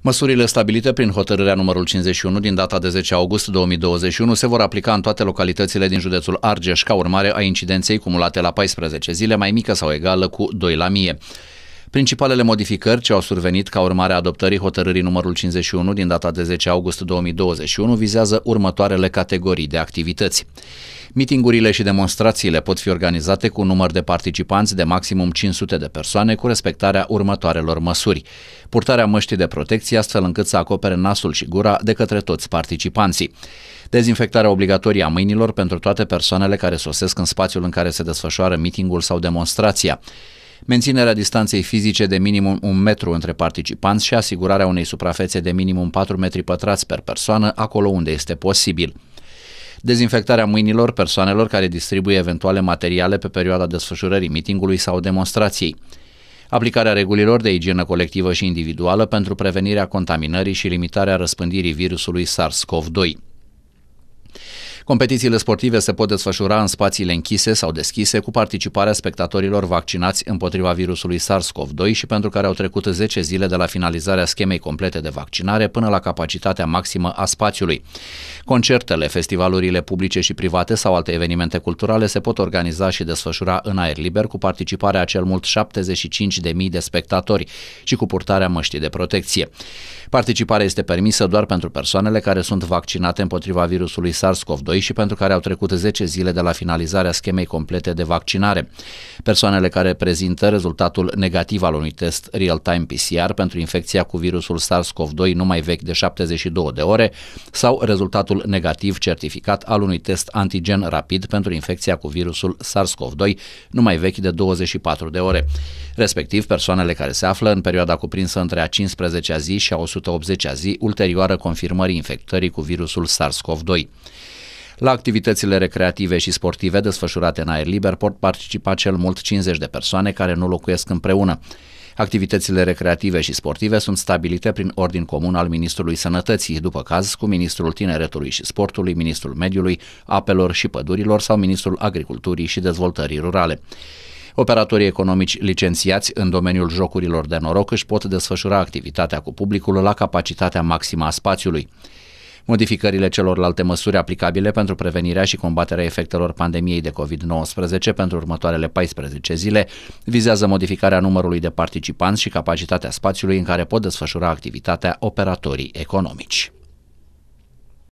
Măsurile stabilite prin hotărârea numărul 51 din data de 10 august 2021 se vor aplica în toate localitățile din județul Argeș ca urmare a incidenței cumulate la 14 zile mai mică sau egală cu 2 la mie. Principalele modificări ce au survenit ca urmare a adoptării hotărârii numărul 51 din data de 10 august 2021 vizează următoarele categorii de activități. Mitingurile și demonstrațiile pot fi organizate cu un număr de participanți de maximum 500 de persoane cu respectarea următoarelor măsuri. Purtarea măștii de protecție astfel încât să acopere nasul și gura de către toți participanții. Dezinfectarea obligatorie a mâinilor pentru toate persoanele care sosesc în spațiul în care se desfășoară mitingul sau demonstrația menținerea distanței fizice de minimum un metru între participanți și asigurarea unei suprafețe de minimum 4 metri pătrați per persoană acolo unde este posibil dezinfectarea mâinilor persoanelor care distribuie eventuale materiale pe perioada desfășurării mitingului sau demonstrației, aplicarea regulilor de igienă colectivă și individuală pentru prevenirea contaminării și limitarea răspândirii virusului SARS-CoV-2. Competițiile sportive se pot desfășura în spațiile închise sau deschise cu participarea spectatorilor vaccinați împotriva virusului SARS-CoV-2 și pentru care au trecut 10 zile de la finalizarea schemei complete de vaccinare până la capacitatea maximă a spațiului. Concertele, festivalurile publice și private sau alte evenimente culturale se pot organiza și desfășura în aer liber cu participarea a cel mult 75.000 de spectatori și cu purtarea măștii de protecție. Participarea este permisă doar pentru persoanele care sunt vaccinate împotriva virusului SARS-CoV-2 2 și pentru care au trecut 10 zile de la finalizarea schemei complete de vaccinare. Persoanele care prezintă rezultatul negativ al unui test real-time PCR pentru infecția cu virusul SARS-CoV-2 nu mai vechi de 72 de ore sau rezultatul negativ certificat al unui test antigen rapid pentru infecția cu virusul SARS-CoV-2 nu mai vechi de 24 de ore. Respectiv, persoanele care se află în perioada cuprinsă între a 15-a zi și a 180-a zi ulterioară confirmării infectării cu virusul SARS-CoV-2. La activitățile recreative și sportive desfășurate în aer liber pot participa cel mult 50 de persoane care nu locuiesc împreună. Activitățile recreative și sportive sunt stabilite prin ordin comun al Ministrului Sănătății, după caz cu Ministrul Tineretului și Sportului, Ministrul Mediului, Apelor și Pădurilor sau Ministrul Agriculturii și Dezvoltării Rurale. Operatorii economici licențiați în domeniul jocurilor de noroc își pot desfășura activitatea cu publicul la capacitatea maximă a spațiului. Modificările celorlalte măsuri aplicabile pentru prevenirea și combaterea efectelor pandemiei de COVID-19 pentru următoarele 14 zile vizează modificarea numărului de participanți și capacitatea spațiului în care pot desfășura activitatea operatorii economici.